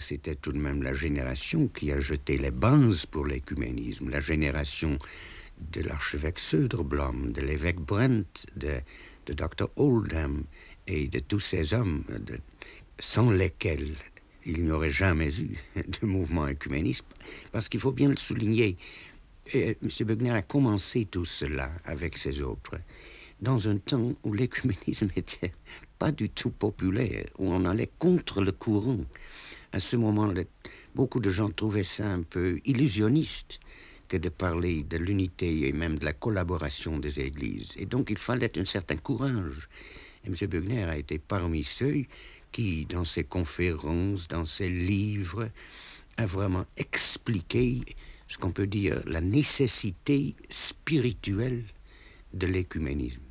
C'était tout de même la génération qui a jeté les bases pour l'écuménisme, la génération de l'archevêque Söderblom, de l'évêque Brent, de, Dr. Oldham et de tous ces hommes sans lesquels il n'y aurait jamais eu de mouvement écuméniste, parce qu'il faut bien le souligner, euh, M. Bugner a commencé tout cela avec ses autres dans un temps où l'écuménisme n'était pas du tout populaire, où on allait contre le courant à ce moment beaucoup de gens trouvaient ça un peu illusionniste que de parler de l'unité et même de la collaboration des églises. Et donc il fallait un certain courage. Et M. Bugner a été parmi ceux qui, dans ses conférences, dans ses livres, a vraiment expliqué ce qu'on peut dire la nécessité spirituelle de l'écuménisme.